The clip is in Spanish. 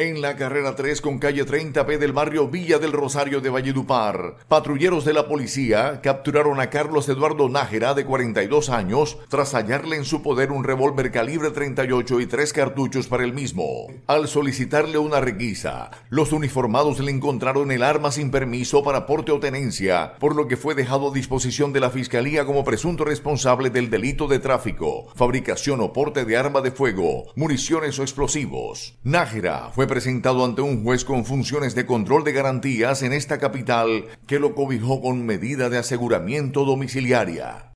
En la carrera 3 con calle 30B del barrio Villa del Rosario de Valledupar, patrulleros de la policía capturaron a Carlos Eduardo Nájera, de 42 años, tras hallarle en su poder un revólver calibre 38 y tres cartuchos para el mismo. Al solicitarle una requisa, los uniformados le encontraron el arma sin permiso para porte o tenencia, por lo que fue dejado a disposición de la fiscalía como presunto responsable del delito de tráfico, fabricación o porte de arma de fuego, municiones o explosivos. Nájera fue presentado ante un juez con funciones de control de garantías en esta capital que lo cobijó con medida de aseguramiento domiciliaria.